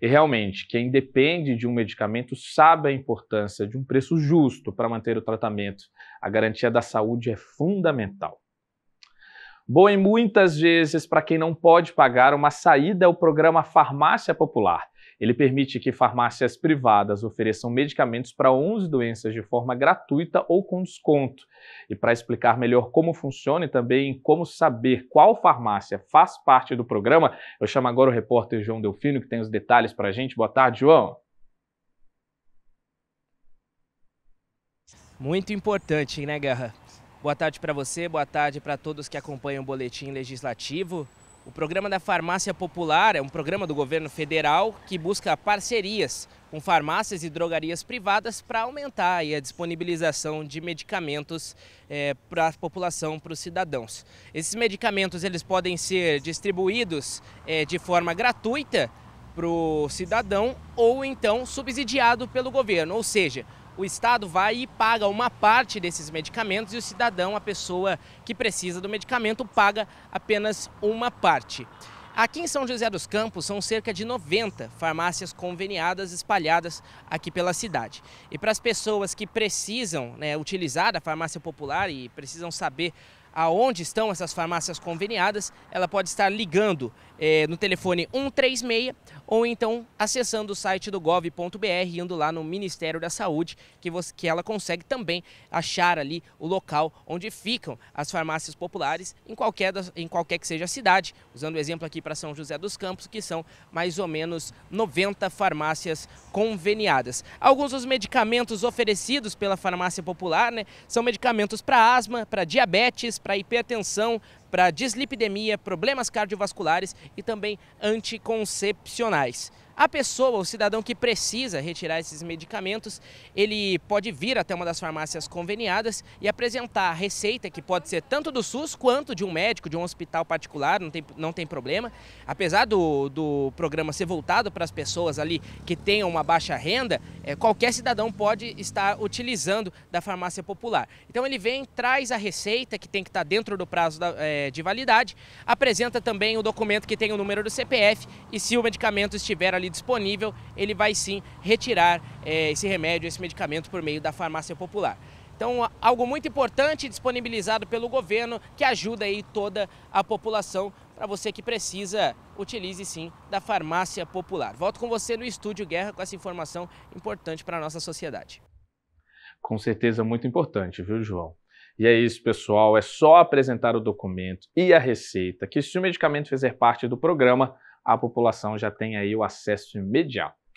E realmente, quem depende de um medicamento sabe a importância de um preço justo para manter o tratamento. A garantia da saúde é fundamental. Bom, e muitas vezes, para quem não pode pagar, uma saída é o programa Farmácia Popular. Ele permite que farmácias privadas ofereçam medicamentos para 11 doenças de forma gratuita ou com desconto. E para explicar melhor como funciona e também como saber qual farmácia faz parte do programa, eu chamo agora o repórter João Delfino, que tem os detalhes para a gente. Boa tarde, João. Muito importante, né, Guerra? Boa tarde para você, boa tarde para todos que acompanham o Boletim Legislativo. O programa da Farmácia Popular é um programa do governo federal que busca parcerias com farmácias e drogarias privadas para aumentar a disponibilização de medicamentos é, eh, para a população, para os cidadãos. Esses medicamentos eles podem ser distribuídos é, de forma gratuita para o cidadão ou então subsidiado pelo governo, ou seja, o Estado vai e paga uma parte desses medicamentos e o cidadão, a pessoa que precisa do medicamento, paga apenas uma parte. Aqui em São José dos Campos são cerca de 90 farmácias conveniadas espalhadas aqui pela cidade. E para as pessoas que precisam né, utilizar a farmácia popular e precisam saber aonde estão essas farmácias conveniadas, ela pode estar ligando eh, no telefone 136 ou então acessando o site do gov.br, indo lá no Ministério da Saúde, que, você, que ela consegue também achar ali o local onde ficam as farmácias populares em qualquer, em qualquer que seja a cidade. Usando o exemplo aqui para São José dos Campos, que são mais ou menos 90 farmácias conveniadas. Alguns dos medicamentos oferecidos pela farmácia popular né, são medicamentos para asma, para diabetes, para hipertensão, para dislipidemia, problemas cardiovasculares e também anticoncepcionais. A pessoa, o cidadão que precisa retirar esses medicamentos, ele pode vir até uma das farmácias conveniadas e apresentar a receita, que pode ser tanto do SUS quanto de um médico, de um hospital particular, não tem, não tem problema. Apesar do, do programa ser voltado para as pessoas ali que tenham uma baixa renda, é, qualquer cidadão pode estar utilizando da farmácia popular. Então ele vem, traz a receita, que tem que estar dentro do prazo da, é, de validade, apresenta também o documento que tem o número do CPF e se o medicamento estiver ali disponível, ele vai sim retirar é, esse remédio, esse medicamento por meio da farmácia popular. Então, algo muito importante disponibilizado pelo governo que ajuda aí toda a população. Para você que precisa, utilize sim da farmácia popular. Volto com você no estúdio Guerra com essa informação importante para a nossa sociedade. Com certeza muito importante, viu, João? E é isso, pessoal. É só apresentar o documento e a receita que, se o medicamento fizer parte do programa, a população já tem aí o acesso imediato.